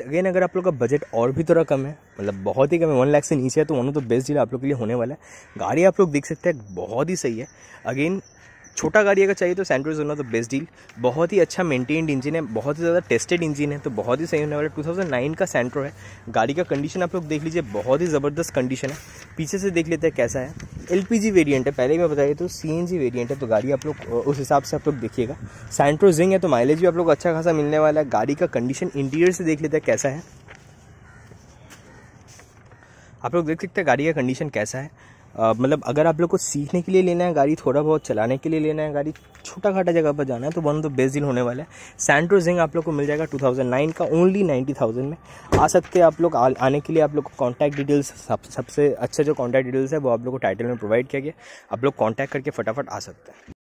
again अगर आप लोग का बजट और भी थोड़ा कम है मतलब बहुत ही कम है वन लाख से नीचे है तो one of the best deal आप लोग के लिए होने वाला है गाड़ी आप लोग देख सकते हैं बहुत ही सही है अगेन छोटा गाड़ी अगर चाहिए तो Santro is to of the best deal बहुत ही अच्छा मेंटेन्ड इंजन है बहुत ही ज़्यादा टेस्टेड इंजन है तो बहुत ही सही होने वाला है 2009 का सेंट्रो है गाड़ी का कंडीशन आप लोग देख लीजिए बहुत ही ज़बरदस्त कंडीशन है पीछे से देख लेते हैं कैसा है एलपीजी वेरिएंट है पहले भी मैं बताइए तो जी वेरिएंट है तो गाड़ी आप लोग उस हिसाब से आप लोग देखिएगा सेंट्रो जिंग है तो माइलेज भी आप लोग अच्छा खासा मिलने वाला है गाड़ी का कंडीशन इंटीरियर से देख लेते हैं कैसा है आप लोग देख सकते हैं गाड़ी का कंडीशन कैसा है मतलब अगर आप लोग को सीखने के लिए लेना है गाड़ी थोड़ा बहुत चलाने के लिए लेना है गाड़ी छोटा घाटा जगह पर जाना है तो one of the best deal होने वाला है सेंट्रो जिंग आप लोग को मिल जाएगा 2009 का ओनली 90,000 में आ सकते हैं आप लोग आने के लिए आप लोग को कॉन्टैक्ट डिटेल्स सब सबसे अच्छा जो कॉन्टैक्ट डिटेल्स है वो आप लोग को टाइटल में प्रोवाइड किया गया आप लोग कॉन्टैक्ट करके फटाफट आ सकते हैं